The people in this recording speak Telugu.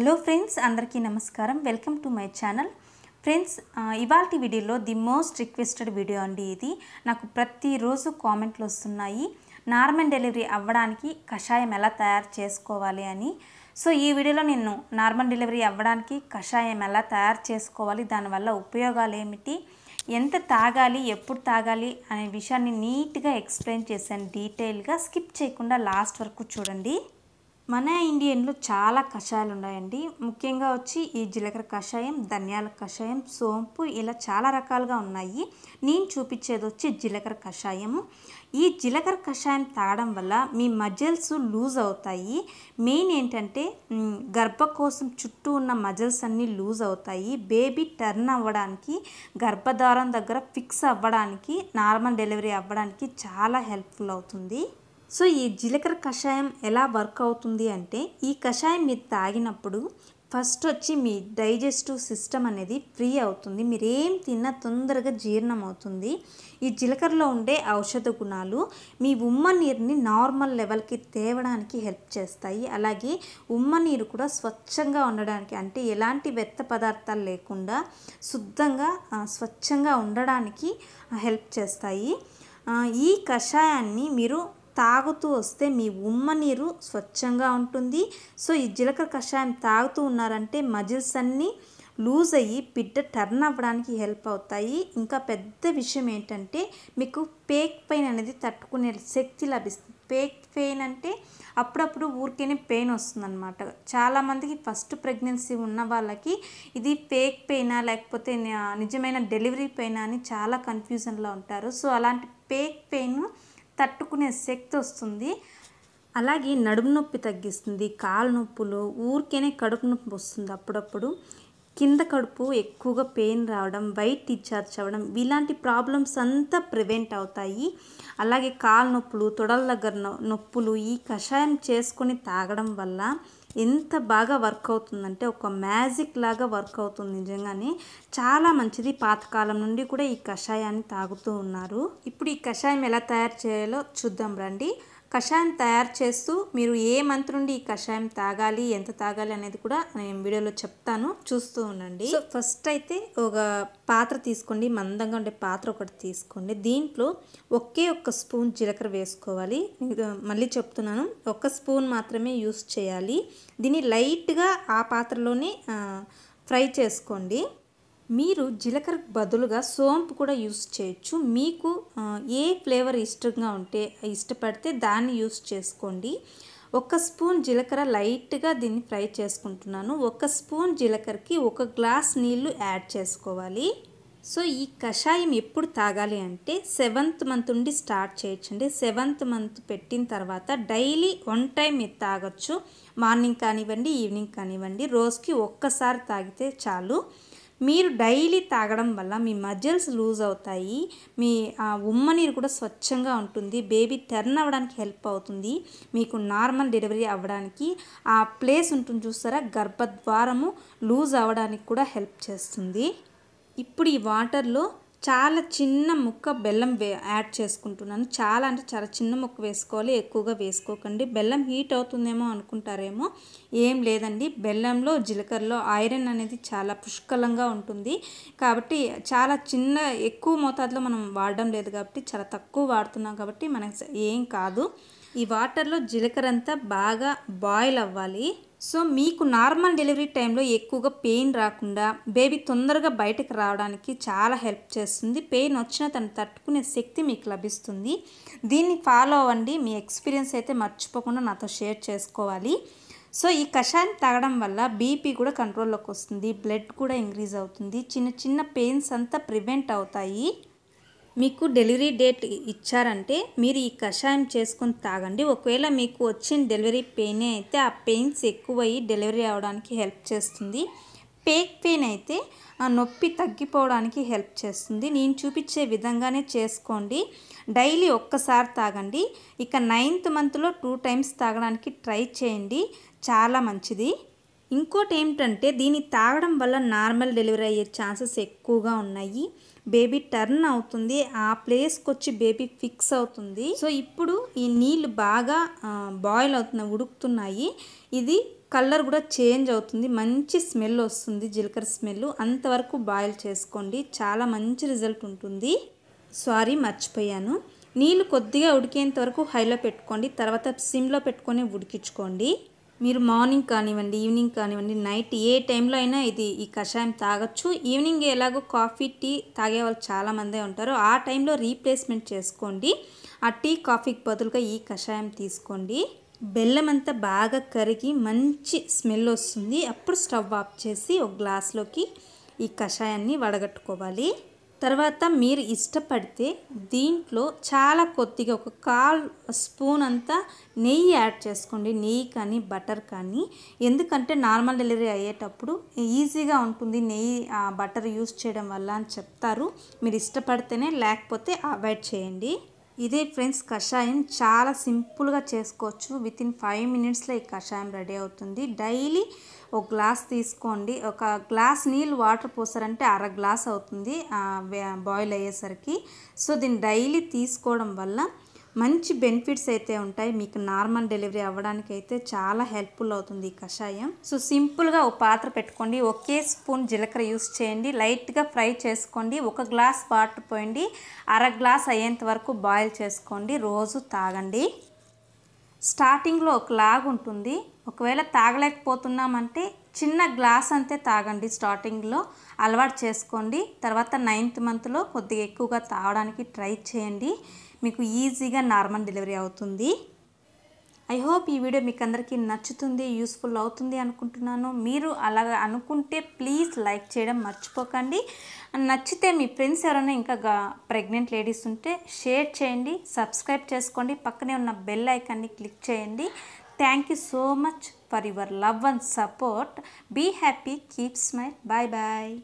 హలో ఫ్రెండ్స్ అందరికీ నమస్కారం welcome to my channel friends ఇవాళ వీడియోలో ది మోస్ట్ రిక్వెస్టెడ్ వీడియో అండి ఇది నాకు ప్రతిరోజు కామెంట్లు వస్తున్నాయి నార్మల్ డెలివరీ అవ్వడానికి కషాయం ఎలా తయారు చేసుకోవాలి అని సో ఈ వీడియోలో నేను నార్మల్ డెలివరీ అవ్వడానికి కషాయం ఎలా తయారు చేసుకోవాలి దానివల్ల ఉపయోగాలు ఏమిటి ఎంత తాగాలి ఎప్పుడు తాగాలి అనే విషయాన్ని నీట్గా ఎక్స్ప్లెయిన్ చేశాను డీటెయిల్గా స్కిప్ చేయకుండా లాస్ట్ వరకు చూడండి మన ఇండియన్లో చాలా కషాయాలు ఉన్నాయండి ముఖ్యంగా వచ్చి ఈ జీలకర్ర కషాయం ధనియాల కషాయం సోంపు ఇలా చాలా రకాలుగా ఉన్నాయి నేను చూపించేది వచ్చి జీలకర్ర కషాయము ఈ జీలకర్ర కషాయం తాగడం వల్ల మీ మజిల్స్ లూజ్ అవుతాయి మెయిన్ ఏంటంటే కోసం చుట్టూ ఉన్న మజిల్స్ అన్నీ లూజ్ అవుతాయి బేబీ టర్న్ అవ్వడానికి గర్భధారం దగ్గర ఫిక్స్ అవ్వడానికి నార్మల్ డెలివరీ అవ్వడానికి చాలా హెల్ప్ఫుల్ అవుతుంది సో ఈ జీలకర్ర కషాయం ఎలా వర్క్ అవుతుంది అంటే ఈ కషాయం మీరు తాగినప్పుడు ఫస్ట్ వచ్చి మీ డైజెస్టివ్ సిస్టమ్ అనేది ఫ్రీ అవుతుంది మీరేం తిన్నా తొందరగా జీర్ణం అవుతుంది ఈ జీలకర్రలో ఉండే ఔషధ గుణాలు మీ ఉమ్మ నీరుని నార్మల్ లెవెల్కి తేవడానికి హెల్ప్ చేస్తాయి అలాగే ఉమ్మ నీరు కూడా స్వచ్ఛంగా ఉండడానికి అంటే ఎలాంటి వ్యర్థ పదార్థాలు లేకుండా శుద్ధంగా స్వచ్ఛంగా ఉండడానికి హెల్ప్ చేస్తాయి ఈ కషాయాన్ని మీరు తాగుతూ వస్తే మీ ఉమ్మ నీరు స్వచ్ఛంగా ఉంటుంది సో ఈ జీలకర్ర కషాయం తాగుతూ ఉన్నారంటే మజిల్స్ అన్నీ లూజ్ అయ్యి బిడ్డ టర్న్ అవ్వడానికి హెల్ప్ అవుతాయి ఇంకా పెద్ద విషయం ఏంటంటే మీకు పేక్ పెయిన్ అనేది తట్టుకునే శక్తి లభిస్తుంది పేక్ పెయిన్ అంటే అప్పుడప్పుడు ఊరికేనే పెయిన్ వస్తుందన్నమాట చాలామందికి ఫస్ట్ ప్రెగ్నెన్సీ ఉన్న వాళ్ళకి ఇది పేక్ పెయినా లేకపోతే నిజమైన డెలివరీ పెయినా అని చాలా కన్ఫ్యూజన్లో ఉంటారు సో అలాంటి పేక్ పెయిన్ తట్టుకునే శక్తి వస్తుంది అలాగే నడుము నొప్పి తగ్గిస్తుంది కాలు నొప్పులు ఊరికేనే కడుపు నొప్పి వస్తుంది అప్పుడప్పుడు కింద కడుపు ఎక్కువగా పెయిన్ రావడం వైట్ డిశ్చార్జ్ అవ్వడం ఇలాంటి ప్రాబ్లమ్స్ అంతా ప్రివెంట్ అవుతాయి అలాగే కాలు నొప్పులు తొడల దగ్గర నొప్పులు ఈ కషాయం చేసుకొని తాగడం వల్ల ఎంత బాగా వర్క్ అవుతుందంటే ఒక మ్యాజిక్ లాగా వర్క్ అవుతుంది నిజంగానే చాలా మంచిది పాతకాలం నుండి కూడా ఈ కషాయాన్ని తాగుతూ ఉన్నారు ఇప్పుడు ఈ కషాయం ఎలా తయారు చేయాలో చూద్దాం రండి కషాయం తయారు చేస్తూ మీరు ఏ మంత్ నుండి ఈ కషాయం తాగాలి ఎంత తాగాలి అనేది కూడా నేను వీడియోలో చెప్తాను చూస్తూ ఉండండి సో ఫస్ట్ అయితే ఒక పాత్ర తీసుకోండి మందంగా ఉండే పాత్ర ఒకటి తీసుకోండి దీంట్లో ఒకే ఒక్క స్పూన్ జీలకర్ర వేసుకోవాలి మళ్ళీ చెప్తున్నాను ఒక్క స్పూన్ మాత్రమే యూస్ చేయాలి దీన్ని లైట్గా ఆ పాత్రలోనే ఫ్రై చేసుకోండి మీరు జీలకర్ర బదులుగా సోంపు కూడా యూస్ చేయొచ్చు మీకు ఏ ఫ్లేవర్ ఇష్టంగా ఉంటే ఇష్టపడితే దాన్ని యూస్ చేసుకోండి ఒక స్పూన్ జీలకర్ర లైట్గా దీన్ని ఫ్రై చేసుకుంటున్నాను ఒక స్పూన్ జీలకర్రకి ఒక గ్లాస్ నీళ్లు యాడ్ చేసుకోవాలి సో ఈ కషాయం ఎప్పుడు తాగాలి అంటే సెవెంత్ మంత్ ఉండి స్టార్ట్ చేయొచ్చండి సెవెంత్ మంత్ పెట్టిన తర్వాత డైలీ వన్ టైం ఇది తాగొచ్చు మార్నింగ్ కానివ్వండి ఈవినింగ్ కానివ్వండి రోజుకి ఒక్కసారి తాగితే చాలు మీరు డైలీ తాగడం వల్ల మీ మజిల్స్ లూజ్ అవుతాయి మీ ఉమ్మ నీరు కూడా స్వచ్ఛంగా ఉంటుంది బేబీ టర్న్ అవ్వడానికి హెల్ప్ అవుతుంది మీకు నార్మల్ డెలివరీ అవ్వడానికి ఆ ప్లేస్ ఉంటుంది చూస్తారా గర్భద్వారము లూజ్ అవ్వడానికి కూడా హెల్ప్ చేస్తుంది ఇప్పుడు ఈ వాటర్లో చాలా చిన్న ముక్క బెల్లం వే యాడ్ చేసుకుంటున్నాను చాలా అంటే చాలా చిన్న ముక్క వేసుకోవాలి ఎక్కువగా వేసుకోకండి బెల్లం హీట్ అవుతుందేమో అనుకుంటారేమో ఏం లేదండి బెల్లంలో జీలకర్రలో ఐరన్ అనేది చాలా పుష్కలంగా ఉంటుంది కాబట్టి చాలా చిన్న ఎక్కువ మోతాదులో మనం వాడడం లేదు కాబట్టి చాలా తక్కువ వాడుతున్నాం కాబట్టి మనకి ఏం కాదు ఈ వాటర్లో జీలకర్ర అంతా బాగా బాయిల్ అవ్వాలి సో మీకు నార్మల్ డెలివరీ టైంలో ఎక్కువగా పెయిన్ రాకుండా బేబీ తొందరగా బయటకు రావడానికి చాలా హెల్ప్ చేస్తుంది పెయిన్ వచ్చిన తను తట్టుకునే శక్తి మీకు లభిస్తుంది దీన్ని ఫాలో అవ్వండి మీ ఎక్స్పీరియన్స్ అయితే మర్చిపోకుండా నాతో షేర్ చేసుకోవాలి సో ఈ కషాయం తాగడం వల్ల బీపీ కూడా కంట్రోల్లోకి వస్తుంది బ్లడ్ కూడా ఇంక్రీజ్ అవుతుంది చిన్న చిన్న పెయిన్స్ అంతా ప్రివెంట్ అవుతాయి మీకు డెలివరీ డేట్ ఇచ్చారంటే మీరు ఈ కషాయం చేసుకుని తాగండి ఒకవేళ మీకు వచ్చిన డెలివరీ పెయిన్ అయితే ఆ పెయిన్స్ ఎక్కువయ్యి డెలివరీ అవడానికి హెల్ప్ చేస్తుంది పేక్ పెయిన్ అయితే ఆ నొప్పి తగ్గిపోవడానికి హెల్ప్ చేస్తుంది నేను చూపించే విధంగానే చేసుకోండి డైలీ ఒక్కసారి తాగండి ఇక నైన్త్ మంత్లో టూ టైమ్స్ తాగడానికి ట్రై చేయండి చాలా మంచిది ఇంకోటి ఏమిటంటే దీన్ని తాగడం వల్ల నార్మల్ డెలివరీ అయ్యే ఛాన్సెస్ ఎక్కువగా ఉన్నాయి బేబీ టర్న్ అవుతుంది ఆ ప్లేస్కి వచ్చి బేబీ ఫిక్స్ అవుతుంది సో ఇప్పుడు ఈ నీళ్ళు బాగా బాయిల్ అవుతున్నాయి ఉడుకుతున్నాయి ఇది కలర్ కూడా చేంజ్ అవుతుంది మంచి స్మెల్ వస్తుంది జీలకర్ర స్మెల్ అంతవరకు బాయిల్ చేసుకోండి చాలా మంచి రిజల్ట్ ఉంటుంది సారీ మర్చిపోయాను నీళ్ళు కొద్దిగా ఉడికేంత వరకు హైలో పెట్టుకోండి తర్వాత సిమ్లో పెట్టుకొని ఉడికించుకోండి మీరు మార్నింగ్ కానివ్వండి ఈవినింగ్ కానివ్వండి నైట్ ఏ టైంలో అయినా ఇది ఈ కషాయం తాగొచ్చు ఈవినింగ్ ఎలాగో కాఫీ టీ తాగే వాళ్ళు చాలామందే ఉంటారు ఆ టైంలో రీప్లేస్మెంట్ చేసుకోండి ఆ టీ కాఫీకి బదులుగా ఈ కషాయం తీసుకోండి బెల్లం అంతా బాగా కరిగి మంచి స్మెల్ వస్తుంది అప్పుడు స్టవ్ ఆఫ్ చేసి ఒక గ్లాస్లోకి ఈ కషాయాన్ని వడగట్టుకోవాలి తర్వాత మీరు ఇష్టపడితే దీంట్లో చాలా కొద్దిగా ఒక కాల్ స్పూన్ అంతా నెయ్యి యాడ్ చేసుకోండి నెయ్యి కానీ బటర్ కానీ ఎందుకంటే నార్మల్ డెలివరీ అయ్యేటప్పుడు ఈజీగా ఉంటుంది నెయ్యి బటర్ యూస్ చేయడం వల్ల అని చెప్తారు మీరు ఇష్టపడితేనే లేకపోతే అవాయిడ్ చేయండి ఇదే ఫ్రెండ్స్ కషాయం చాలా సింపుల్గా చేసుకోవచ్చు విత్ ఇన్ ఫైవ్ మినిట్స్లో ఈ కషాయం రెడీ అవుతుంది డైలీ ఒక గ్లాస్ తీసుకోండి ఒక గ్లాస్ నీళ్ళు వాటర్ పోసారంటే అర గ్లాస్ అవుతుంది బాయిల్ అయ్యేసరికి సో దీన్ని డైలీ తీసుకోవడం వల్ల మంచి బెనిఫిట్స్ అయితే ఉంటాయి మీకు నార్మల్ డెలివరీ అవ్వడానికి అయితే చాలా హెల్ప్ఫుల్ అవుతుంది ఈ కషాయం సో సింపుల్గా ఒక పాత్ర పెట్టుకోండి ఒకే స్పూన్ జీలకర్ర యూస్ చేయండి లైట్గా ఫ్రై చేసుకోండి ఒక గ్లాస్ వాటర్ పోయండి అర గ్లాస్ అయ్యేంత వరకు బాయిల్ చేసుకోండి రోజు తాగండి స్టార్టింగ్లో ఒక లాగ్ ఉంటుంది ఒకవేళ తాగలేకపోతున్నామంటే చిన్న గ్లాస్ అంతే తాగండి స్టార్టింగ్లో అలవాటు చేసుకోండి తర్వాత నైన్త్ మంత్లో కొద్దిగా ఎక్కువగా తాగడానికి ట్రై చేయండి మీకు ఈజీగా నార్మల్ డెలివరీ అవుతుంది ఐ హోప్ ఈ వీడియో మీకు అందరికీ నచ్చుతుంది యూస్ఫుల్ అవుతుంది అనుకుంటున్నాను మీరు అలాగ అనుకుంటే ప్లీజ్ లైక్ చేయడం మర్చిపోకండి నచ్చితే మీ ఫ్రెండ్స్ ఎవరైనా ఇంకా ప్రెగ్నెంట్ లేడీస్ ఉంటే షేర్ చేయండి సబ్స్క్రైబ్ చేసుకోండి పక్కనే ఉన్న బెల్ ఐకాన్ని క్లిక్ చేయండి thank you so much for your love and support be happy keep smile bye bye